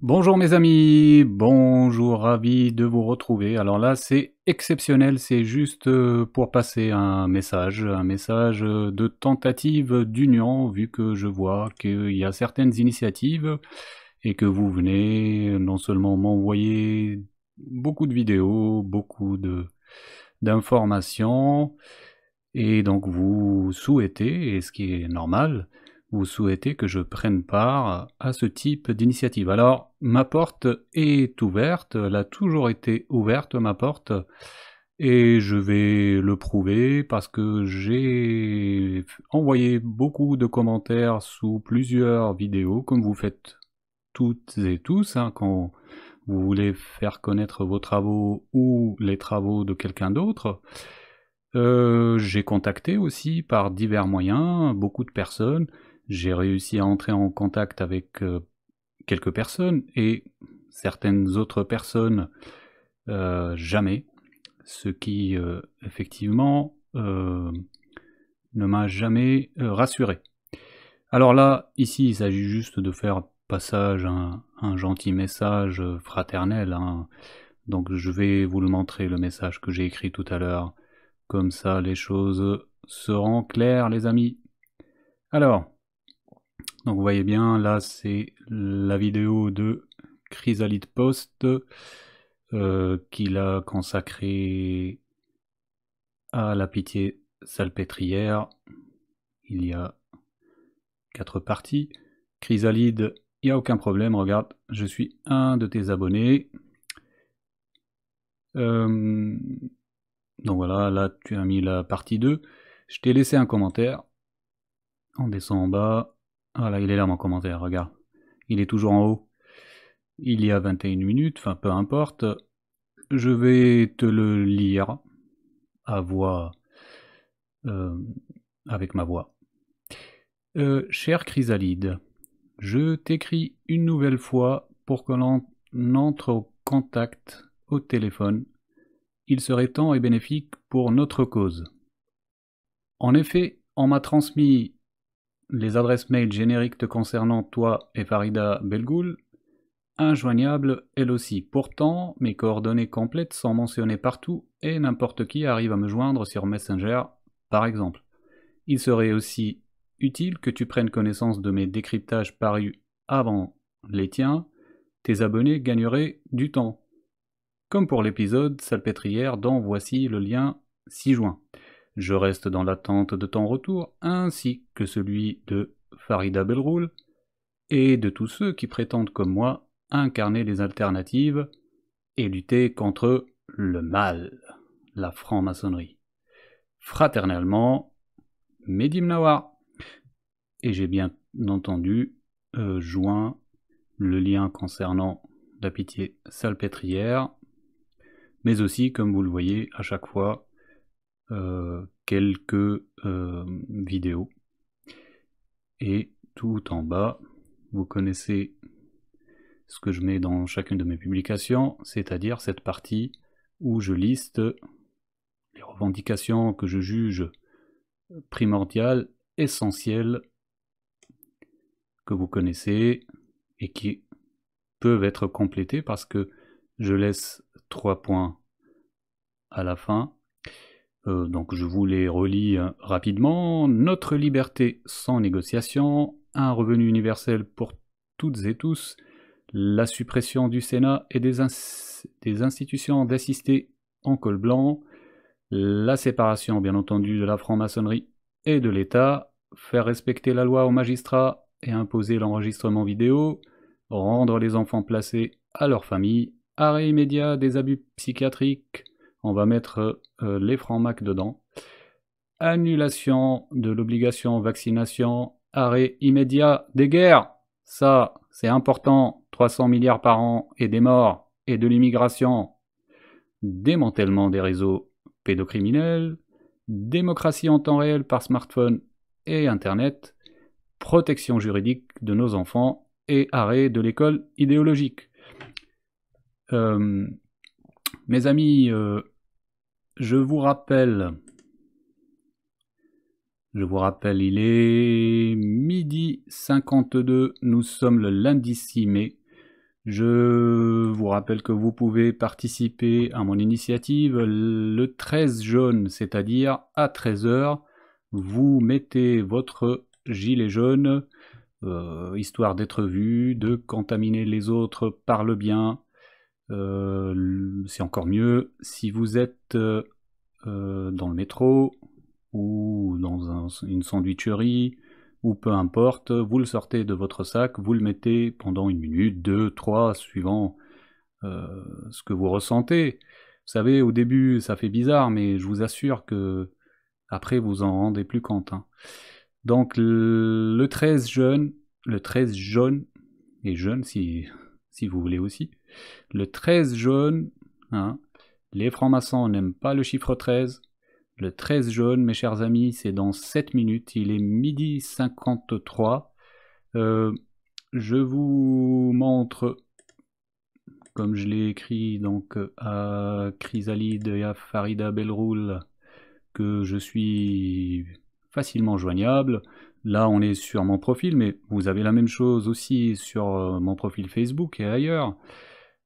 Bonjour mes amis, bonjour, ravi de vous retrouver. Alors là, c'est exceptionnel, c'est juste euh, pour passer un message, un message euh, de tentative d'union, vu que je vois qu'il y a certaines initiatives et que vous venez euh, non seulement m'envoyer beaucoup de vidéos, beaucoup d'informations, et donc vous souhaitez, et ce qui est normal, vous souhaitez que je prenne part à ce type d'initiative. Alors, ma porte est ouverte, elle a toujours été ouverte, ma porte, et je vais le prouver parce que j'ai envoyé beaucoup de commentaires sous plusieurs vidéos, comme vous faites toutes et tous, hein, quand vous voulez faire connaître vos travaux ou les travaux de quelqu'un d'autre. Euh, j'ai contacté aussi par divers moyens beaucoup de personnes j'ai réussi à entrer en contact avec euh, quelques personnes et certaines autres personnes euh, jamais, ce qui euh, effectivement ne m'a jamais rassuré. Alors là, ici, il s'agit juste de faire passage un, un gentil message fraternel. Hein. Donc je vais vous le montrer, le message que j'ai écrit tout à l'heure. Comme ça, les choses seront claires, les amis. Alors, donc vous voyez bien, là c'est la vidéo de Chrysalide Post euh, qu'il a consacrée à la pitié salpêtrière. Il y a quatre parties. Chrysalide, il n'y a aucun problème, regarde, je suis un de tes abonnés. Euh, donc voilà, là tu as mis la partie 2. Je t'ai laissé un commentaire. On descend en bas. Voilà, il est là mon commentaire, regarde. Il est toujours en haut. Il y a 21 minutes, enfin peu importe. Je vais te le lire à voix. Euh, avec ma voix. Euh, cher Chrysalide, je t'écris une nouvelle fois pour que l'on entre au contact au téléphone. Il serait temps et bénéfique pour notre cause. En effet, on m'a transmis les adresses mail génériques te concernant toi et Farida Belgoul, Injoignables elle aussi. Pourtant, mes coordonnées complètes sont mentionnées partout et n'importe qui arrive à me joindre sur Messenger, par exemple. Il serait aussi utile que tu prennes connaissance de mes décryptages parus avant les tiens, tes abonnés gagneraient du temps. Comme pour l'épisode Salpêtrière dont voici le lien 6 juin. Je reste dans l'attente de ton retour, ainsi que celui de Farida Belroul et de tous ceux qui prétendent comme moi incarner les alternatives et lutter contre le mal, la franc-maçonnerie. Fraternellement, Medim Nawar. Et j'ai bien entendu euh, joint le lien concernant la pitié salpêtrière, mais aussi, comme vous le voyez, à chaque fois, euh, quelques euh, vidéos. Et tout en bas, vous connaissez ce que je mets dans chacune de mes publications, c'est-à-dire cette partie où je liste les revendications que je juge primordiales, essentielles, que vous connaissez et qui peuvent être complétées parce que je laisse trois points à la fin euh, donc je vous les relis hein, rapidement. Notre liberté sans négociation, un revenu universel pour toutes et tous, la suppression du Sénat et des, institutions d'assister en col blanc, la séparation bien entendu de la franc-maçonnerie et de l'État, faire respecter la loi aux magistrats et imposer l'enregistrement vidéo, rendre les enfants placés à leur famille, arrêt immédiat des abus psychiatriques, on va mettre euh, les francs MAC dedans. Annulation de l'obligation vaccination, arrêt immédiat des guerres. Ça, c'est important. 300 milliards par an et des morts et de l'immigration. Démantèlement des réseaux pédocriminels. Démocratie en temps réel par smartphone et Internet. Protection juridique de nos enfants et arrêt de l'école idéologique. Euh, mes amis, euh, je vous rappelle, je vous rappelle, il est midi 52, nous sommes le lundi 6 mai. Je vous rappelle que vous pouvez participer à mon initiative le 13 jaune, c'est-à-dire à 13h, vous mettez votre gilet jaune, euh, histoire d'être vu, de contaminer les autres par le bien, euh, c'est encore mieux si vous êtes euh, euh, dans le métro ou dans une sandwicherie ou peu importe, vous le sortez de votre sac, vous le mettez pendant une minute, deux, trois, suivant ce que vous ressentez. Vous savez, au début, ça fait bizarre, mais je vous assure que après, vous en rendez plus compte. Hein. Donc, le 13 jeune, le 13 jaune, et jeune si si vous voulez aussi. Le 13 jaune, hein, les francs-maçons n'aiment pas le chiffre 13. Le 13 jaune, mes chers amis, c'est dans 7 minutes. Il est midi 53. Euh, je vous montre, comme je l'ai écrit donc à Chrysalide et à Farida Belroul, que je suis facilement joignable. Là, on est sur mon profil, mais vous avez la même chose aussi sur euh, mon profil Facebook et ailleurs.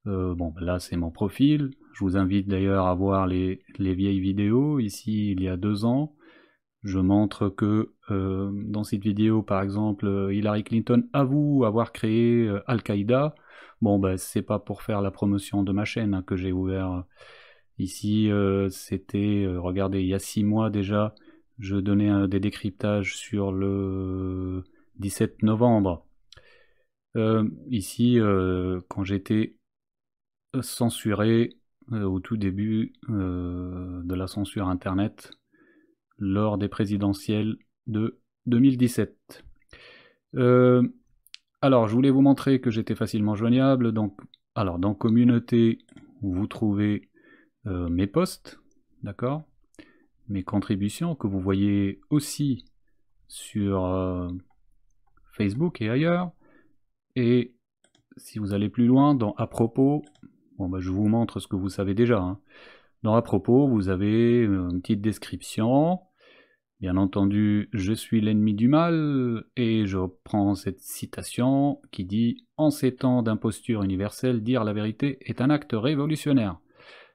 Euh, bon, bah là, c'est mon profil. Je vous invite d'ailleurs à voir les, vieilles vidéos. Ici, il y a deux ans, je montre que euh, dans cette vidéo, par exemple, Hillary Clinton avoue avoir créé Al-Qaïda. Bon, ben, c'est pas pour faire la promotion de ma chaîne hein, que j'ai ouvert. Ici, c'était, regardez, il y a six mois déjà, je donnais euh, des décryptages sur le 17 novembre. Euh, ici, euh, quand j'étais censuré au tout début de la censure Internet lors des présidentielles de 2017. alors, je voulais vous montrer que j'étais facilement joignable. Donc, alors, dans Communauté, vous trouvez mes posts, d'accord mes contributions que vous voyez aussi sur euh, Facebook et ailleurs. Et si vous allez plus loin, dans À propos, bon, bah, je vous montre ce que vous savez déjà. Hein. Dans À propos, vous avez euh, une petite description. Bien entendu, je suis l'ennemi du mal, et je prends cette citation qui dit En ces temps d'imposture universelle, dire la vérité est un acte révolutionnaire.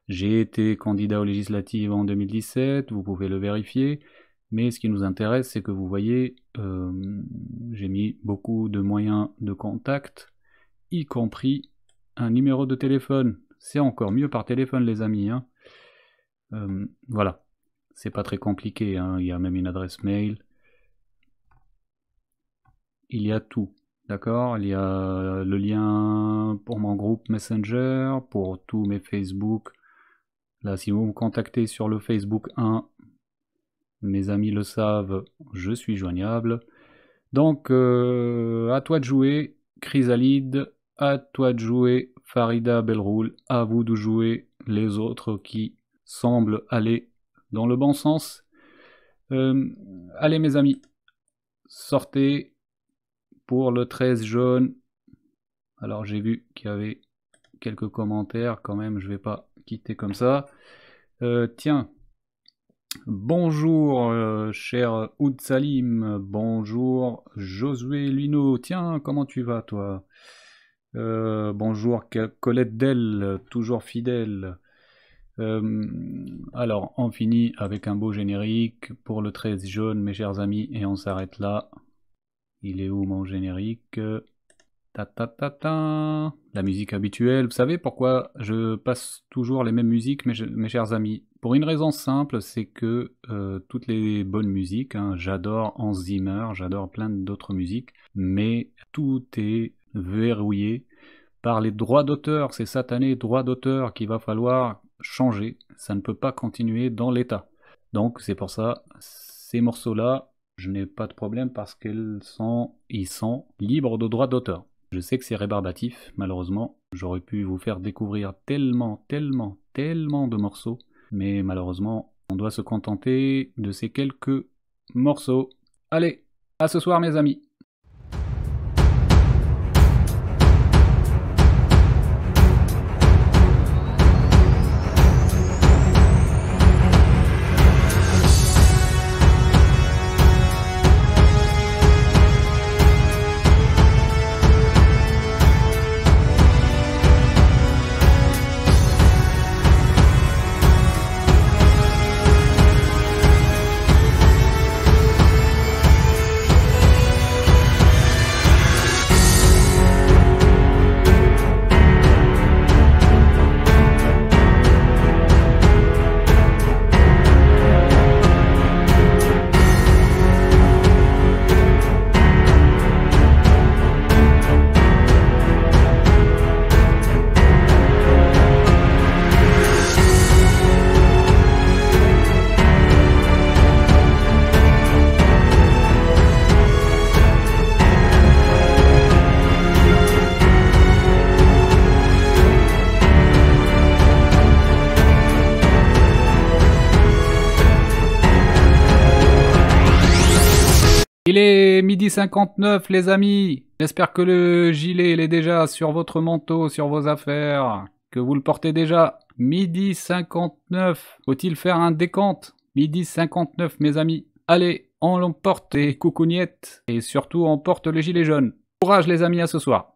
J'ai été candidat aux législatives en 2017, vous pouvez le vérifier. Mais ce qui nous intéresse, c'est que vous voyez, euh, j'ai mis beaucoup de moyens de contact, y compris un numéro de téléphone. C'est encore mieux par téléphone, les amis. Hein. Euh, voilà, c'est pas très compliqué. Hein. Il y a même une adresse mail. Il y a tout. D'accord Il y a le lien pour mon groupe Messenger, pour tous mes Facebook, Là, si vous me contactez sur le Facebook 1, mes amis le savent, je suis joignable. Donc, euh, à toi de jouer, Chrysalide, à toi de jouer, Farida Belroul, à vous de jouer les autres qui semblent aller dans le bon sens. Euh, allez mes amis, sortez pour le 13 jaune. Alors j'ai vu qu'il y avait quelques commentaires quand même, je ne vais pas quitter comme ça. Euh, tiens, bonjour euh, cher Oud Salim, bonjour Josué Luino, tiens, comment tu vas toi euh, Bonjour Colette Dell, toujours fidèle. alors, on finit avec un beau générique pour le 13 jaune, mes chers amis, et on s'arrête là. Il est où mon générique la musique habituelle. Vous savez pourquoi je passe toujours les mêmes musiques, mes, chers amis Pour une raison simple, c'est que euh, toutes les bonnes musiques, hein, j'adore Hans j'adore plein d'autres musiques, mais tout est verrouillé par les droits d'auteur, ces satanés droits d'auteur qu'il va falloir changer. Ça ne peut pas continuer dans l'état. Donc c'est pour ça, ces morceaux-là, je n'ai pas de problème parce qu'ils sont, sont libres de droits d'auteur. Je sais que c'est rébarbatif, malheureusement. J'aurais pu vous faire découvrir tellement, tellement, tellement de morceaux. Mais malheureusement, on doit se contenter de ces quelques morceaux. Allez, à ce soir mes amis Il est midi 59 les amis. J'espère que le gilet il est déjà sur votre manteau, sur vos affaires, que vous le portez déjà. Midi 59. Faut-il faire un décompte Midi 59 mes amis. Allez, on l'emporte les et surtout on porte le gilet jaune. Courage les amis à ce soir.